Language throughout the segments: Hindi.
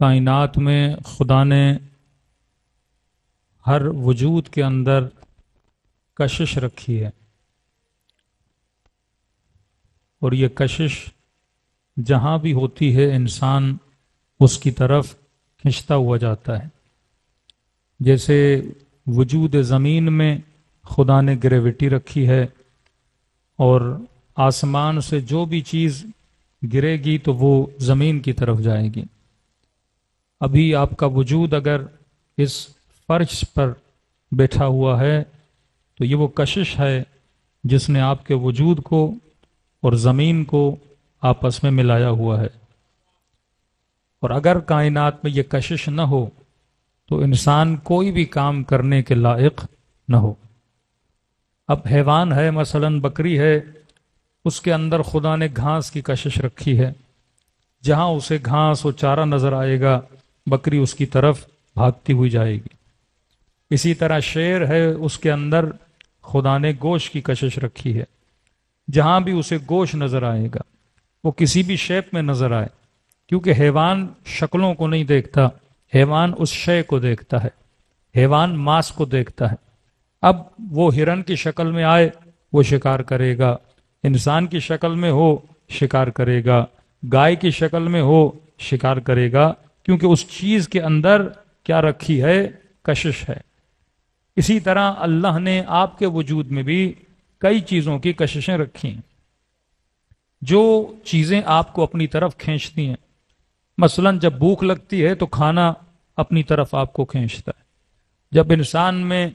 कायनात में खुदा ने हर वजूद के अंदर कशिश रखी है और ये कशिश जहाँ भी होती है इंसान उसकी तरफ खिंचता हुआ जाता है जैसे वजूद ज़मीन में खुदा ने ग्रेविटी रखी है और आसमान से जो भी चीज़ गिरेगी तो वो ज़मीन की तरफ जाएगी अभी आपका वजूद अगर इस फर्श पर बैठा हुआ है तो ये वो कशिश है जिसने आपके वजूद को और ज़मीन को आपस में मिलाया हुआ है और अगर कायनात में ये कशिश न हो तो इंसान कोई भी काम करने के लायक न हो अब हैवान है मसलन बकरी है उसके अंदर खुदा ने घास की कशिश रखी है जहाँ उसे घास और चारा नज़र आएगा बकरी उसकी तरफ भागती हुई जाएगी इसी तरह शेर है उसके अंदर खुदा ने गोश की कशिश रखी है जहां भी उसे गोश नजर आएगा वो किसी भी शेप में नजर आए क्योंकि हैवान शक्लों को नहीं देखता हैवान उस शय को देखता है हैवान मांस को देखता है अब वो हिरन की शक्ल में आए वो शिकार करेगा इंसान की शक्ल में हो शिकार करेगा गाय की शक्ल में हो शिकार करेगा क्योंकि उस चीज़ के अंदर क्या रखी है कशिश है इसी तरह अल्लाह ने आपके वजूद में भी कई चीज़ों की कशिशें रखी हैं जो चीज़ें आपको अपनी तरफ खींचती हैं मसलन जब भूख लगती है तो खाना अपनी तरफ आपको खींचता है जब इंसान में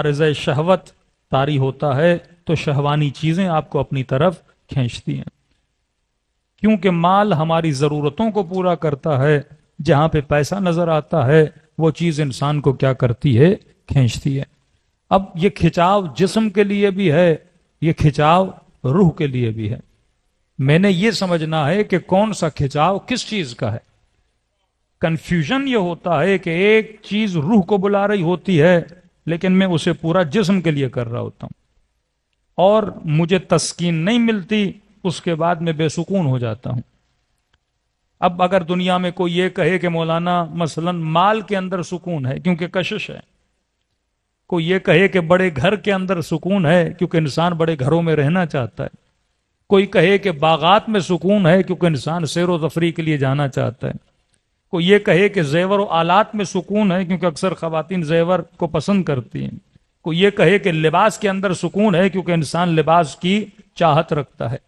आरज शहवत तारी होता है तो शहवानी चीज़ें आपको अपनी तरफ खींचती हैं क्योंकि माल हमारी ज़रूरतों को पूरा करता है जहां पे पैसा नज़र आता है वो चीज़ इंसान को क्या करती है खींचती है अब ये खिंचाव जिस्म के लिए भी है ये खिंचाव रूह के लिए भी है मैंने ये समझना है कि कौन सा खिंचाव किस चीज़ का है कन्फ्यूजन ये होता है कि एक चीज़ रूह को बुला रही होती है लेकिन मैं उसे पूरा जिस्म के लिए कर रहा होता हूँ और मुझे तस्कीन नहीं मिलती उसके बाद में बेसुकून हो जाता हूं अब अगर दुनिया में कोई ये कहे कि मौलाना मसलन माल के अंदर सुकून है क्योंकि कशिश है कोई ये कहे कि बड़े घर के अंदर सुकून है क्योंकि इंसान बड़े घरों में रहना चाहता है कोई कहे कि बागात में सुकून है क्योंकि इंसान सैर व तफरी के लिए जाना चाहता है कोई ये कहे कि जेवर व आलात में सुकून है क्योंकि अक्सर खवतिन जेवर को पसंद करती हैं कोई ये कहे कि लिबास के अंदर सुकून है क्योंकि इंसान लिबास की चाहत रखता है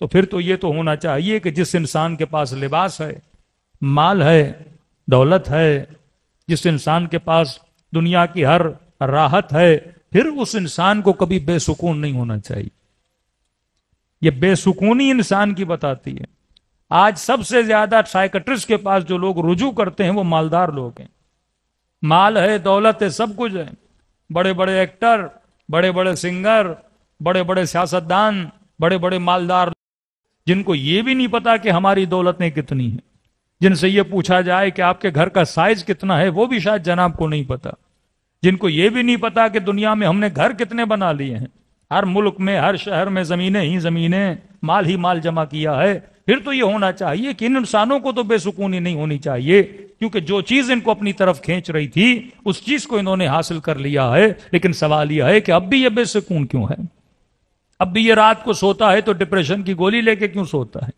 तो फिर तो ये तो होना चाहिए कि जिस इंसान के पास लिबास है माल है दौलत है जिस इंसान के पास दुनिया की हर राहत है फिर उस इंसान को कभी बेसुकून नहीं होना चाहिए ये बेसुकूनी इंसान की बताती है आज सबसे ज्यादा साइकट्रिस्ट के पास जो लोग रुजू करते हैं वो मालदार लोग हैं माल है दौलत है सब कुछ है बड़े बड़े एक्टर बड़े बड़े सिंगर बड़े बड़े सियासतदान बड़े बड़े मालदार जिनको ये भी नहीं पता कि हमारी दौलतें कितनी हैं जिनसे ये पूछा जाए कि आपके घर का साइज कितना है वो भी शायद जनाब को नहीं पता जिनको ये भी नहीं पता कि दुनिया में हमने घर कितने बना लिए हैं हर मुल्क में हर शहर में जमीने ही जमीने माल ही माल जमा किया है फिर तो ये होना चाहिए कि इन इंसानों को तो बेसुकूनी नहीं होनी चाहिए क्योंकि जो चीज़ इनको अपनी तरफ खींच रही थी उस चीज़ को इन्होंने हासिल कर लिया है लेकिन सवाल यह है कि अब भी यह बेसुकून क्यों है अब भी ये रात को सोता है तो डिप्रेशन की गोली लेके क्यों सोता है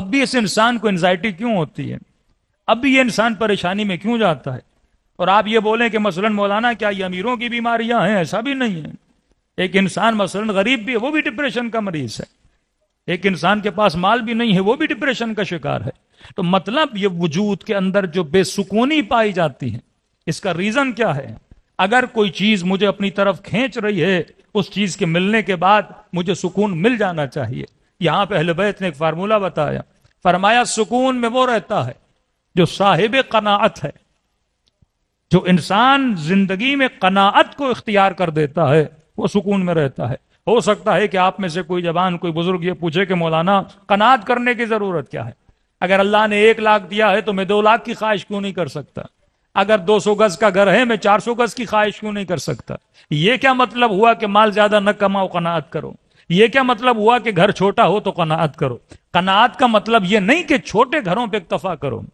अब भी इस इंसान को एनजाइटी क्यों होती है अब भी ये इंसान परेशानी में क्यों जाता है और आप ये बोलें कि मसलन मौलाना क्या ये अमीरों की बीमारियां हैं ऐसा भी नहीं है एक इंसान मसलन गरीब भी है वो भी डिप्रेशन का मरीज है एक इंसान के पास माल भी नहीं है वो भी डिप्रेशन का शिकार है तो मतलब ये वजूद के अंदर जो बेसुकूनी पाई जाती है इसका रीजन क्या है अगर कोई चीज मुझे अपनी तरफ खींच रही है उस चीज के मिलने के बाद मुझे सुकून मिल जाना चाहिए यहां पर अहलबैत ने एक फार्मूला बताया फरमाया सुकून में वो रहता है जो साहिब कनात है जो इंसान जिंदगी में कनात को इख्तियार कर देता है वो सुकून में रहता है हो सकता है कि आप में से कोई जवान कोई बुजुर्ग ये पूछे कि मौलाना कनात करने की जरूरत क्या है अगर अल्लाह ने एक लाख दिया है तो मैं दो लाख की ख्वाहिश क्यों नहीं कर सकता अगर 200 गज का घर है मैं 400 गज की ख्वाहिश क्यों नहीं कर सकता ये क्या मतलब हुआ कि माल ज्यादा न कमाओ कनात करो ये क्या मतलब हुआ कि घर छोटा हो तो कनात करो कनात का मतलब ये नहीं कि छोटे घरों पर इक्तफा करो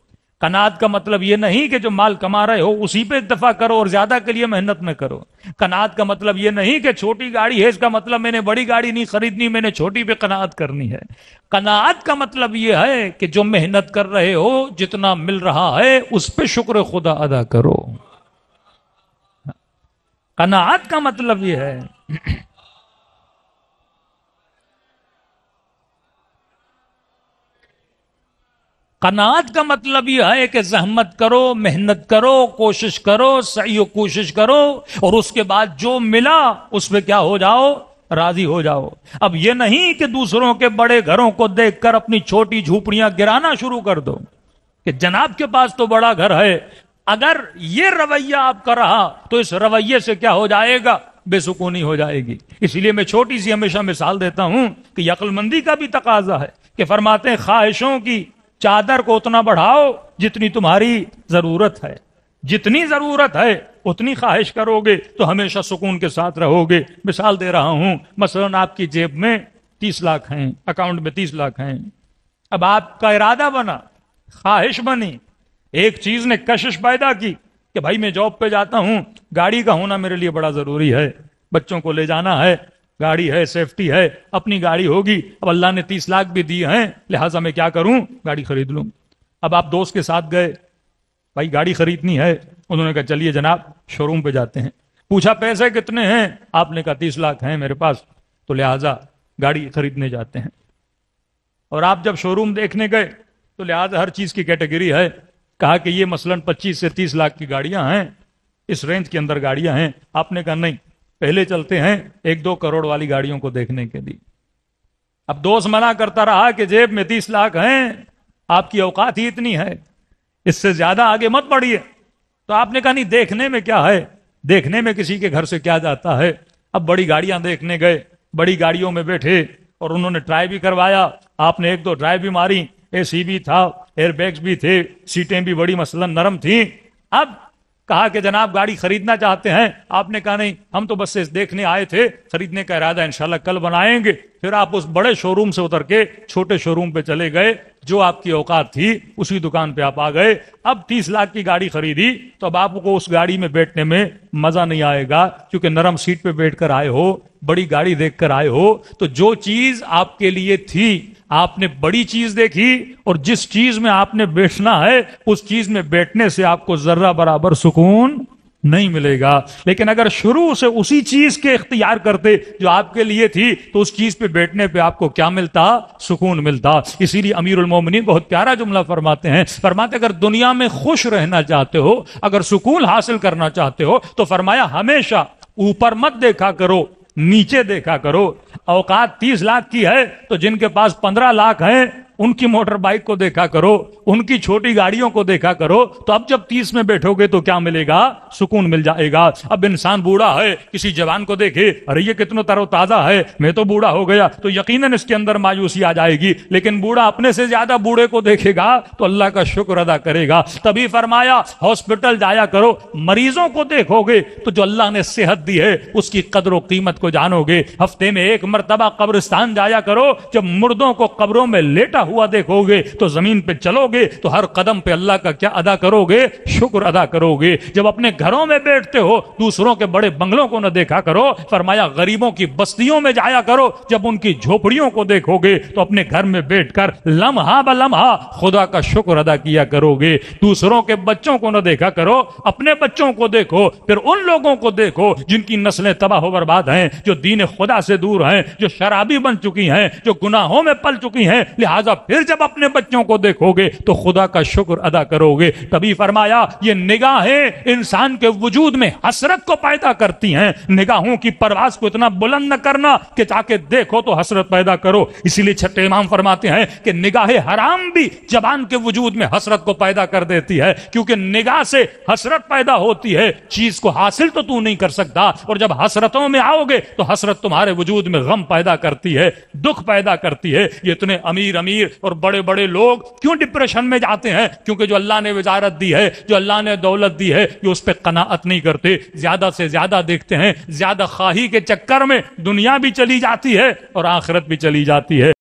कनात का मतलब यह नहीं कि जो माल कमा रहे हो उसी पे इतफा करो और ज्यादा के लिए मेहनत में करो कनात का मतलब यह नहीं कि छोटी गाड़ी है इसका मतलब मैंने बड़ी गाड़ी नहीं खरीदनी मैंने छोटी पे कनात करनी है कनात का मतलब यह है कि जो मेहनत कर रहे हो जितना मिल रहा है उस पर शुक्र खुदा अदा करो कनात का मतलब यह है कनात का मतलब यह है कि जहमत करो मेहनत करो कोशिश करो सही कोशिश करो और उसके बाद जो मिला उस पर क्या हो जाओ राजी हो जाओ अब यह नहीं कि दूसरों के बड़े घरों को देखकर अपनी छोटी झोपड़ियां गिराना शुरू कर दो कि जनाब के पास तो बड़ा घर है अगर यह रवैया आपका रहा तो इस रवैये से क्या हो जाएगा बेसुकूनी हो जाएगी इसलिए मैं छोटी सी हमेशा मिसाल देता हूं कि यकलमंदी का भी तकाजा है कि फरमाते ख्वाहिशों की चादर को उतना बढ़ाओ जितनी तुम्हारी जरूरत है जितनी जरूरत है उतनी ख्वाहिश करोगे तो हमेशा सुकून के साथ रहोगे मिसाल दे रहा हूं मसलन आपकी जेब में तीस लाख हैं अकाउंट में तीस लाख हैं अब आपका इरादा बना ख्वाहिश बनी एक चीज ने कशिश पैदा की कि भाई मैं जॉब पे जाता हूं गाड़ी का होना मेरे लिए बड़ा जरूरी है बच्चों को ले जाना है गाड़ी है सेफ्टी है अपनी गाड़ी होगी अब अल्लाह ने तीस लाख भी दिए हैं लिहाजा मैं क्या करूं गाड़ी खरीद लूं अब आप दोस्त के साथ गए भाई गाड़ी खरीदनी है उन्होंने कहा चलिए जनाब शोरूम पे जाते हैं पूछा पैसे कितने हैं आपने कहा तीस लाख हैं मेरे पास तो लिहाजा गाड़ी खरीदने जाते हैं और आप जब शोरूम देखने गए तो लिहाजा हर चीज़ की कैटेगरी है कहा कि ये मसलन 25 से 30 लाख की गाड़ियां हैं इस रेंज के अंदर गाड़ियां हैं आपने कहा नहीं पहले चलते हैं एक दो करोड़ वाली गाड़ियों को देखने के लिए अब दोस्त मना करता रहा कि जेब में तीस लाख हैं आपकी औकात ही इतनी है इससे ज्यादा आगे मत बढ़िए तो आपने कहा नहीं देखने में क्या है देखने में किसी के घर से क्या जाता है अब बड़ी गाड़ियां देखने गए बड़ी गाड़ियों में बैठे और उन्होंने ट्राई भी करवाया आपने एक दो ड्राइव भी मारी ए भी था एयरबैग्स भी थे सीटें भी बड़ी मसलन नरम थी अब कहा कि जनाब गाड़ी खरीदना चाहते हैं आपने कहा नहीं हम तो बस देखने आए थे खरीदने का इरादा इंशाल्लाह कल बनाएंगे फिर आप उस बड़े शोरूम से उतर के छोटे शोरूम पे चले गए जो आपकी औकात थी उसी दुकान पे आप आ गए अब तीस लाख की गाड़ी खरीदी तो अब आपको उस गाड़ी में बैठने में मजा नहीं आएगा क्योंकि नरम सीट पे बैठ कर आए हो बड़ी गाड़ी देख कर आए हो तो जो चीज आपके लिए थी आपने बड़ी चीज देखी और जिस चीज में आपने बैठना है उस चीज में बैठने से आपको जर्रा बराबर सुकून नहीं मिलेगा लेकिन अगर शुरू से उसी चीज के इख्तियार करते जो आपके लिए थी तो उस चीज पे बैठने पे आपको क्या मिलता सुकून मिलता इसीलिए अमीर उलमोमिन बहुत प्यारा जुमला फरमाते हैं फरमाते अगर दुनिया में खुश रहना चाहते हो अगर सुकून हासिल करना चाहते हो तो फरमाया हमेशा ऊपर मत देखा करो नीचे देखा करो औकात तीस लाख की है तो जिनके पास पंद्रह लाख है उनकी मोटर बाइक को देखा करो उनकी छोटी गाड़ियों को देखा करो तो अब जब तीस में बैठोगे तो क्या मिलेगा सुकून मिल जाएगा अब इंसान बूढ़ा है किसी जवान को देखे अरे ये कितना तरोताजा है मैं तो बूढ़ा हो गया तो यकीन इसके अंदर मायूसी आ जाएगी लेकिन बूढ़ा अपने से ज्यादा बूढ़े को देखेगा तो अल्लाह का शुक्र अदा करेगा तभी फरमाया हॉस्पिटल जाया करो मरीजों को देखोगे तो जो अल्लाह ने सेहत दी है उसकी कदर कीमत को जानोगे हफ्ते में एक मरतबा कब्रिस्तान जाया करो जब मुर्दों को कब्रों में लेटा हुआ देखोगे तो जमीन पे चलोगे तो हर कदम पे अल्लाह का क्या अदा करोगे शुक्र अदा करोगे जब अपने घरों में बैठते हो दूसरों के बड़े बंगलों को ना देखा करो फरमाया गरीबों की बस्तियों में जाया करो जब उनकी झोपड़ियों को देखोगे तो अपने घर में बैठकर लम्हा ब लम्हा खुदा का शुक्र अदा किया करोगे दूसरों के बच्चों को न देखा करो अपने बच्चों को देखो फिर उन लोगों को देखो जिनकी नस्लें तबाह बर्बाद हैं जो दीन खुदा से दूर हैं जो शराबी बन चुकी हैं जो गुनाहों में पल चुकी हैं लिहाजा फिर जब अपने बच्चों को देखोगे तो खुदा का शुक्र अदा करोगे तभी फरमाया ये निगाहें इंसान के वजूद में हसरत को पैदा करती हैं निगाहों की परवास को इतना बुलंद न करना कि जाके देखो तो हसरत पैदा करो इसीलिए छठे इमाम फरमाते हैं कि निगाह हराम भी जबान के वजूद में हसरत को पैदा कर देती है क्योंकि निगाह से हसरत पैदा होती है चीज को हासिल तो तू नहीं कर सकता और जब हसरतों में आओगे तो हसरत तुम्हारे वजूद में गम पैदा करती है दुख पैदा करती है ये इतने अमीर अमीर और बड़े बड़े लोग क्यों डिप्रेशन में जाते हैं क्योंकि जो अल्लाह ने वजारत दी है जो अल्लाह ने दौलत दी है ये उस पर कनात नहीं करते ज्यादा से ज्यादा देखते हैं ज्यादा खाही के चक्कर में दुनिया भी चली जाती है और आखिरत भी चली जाती है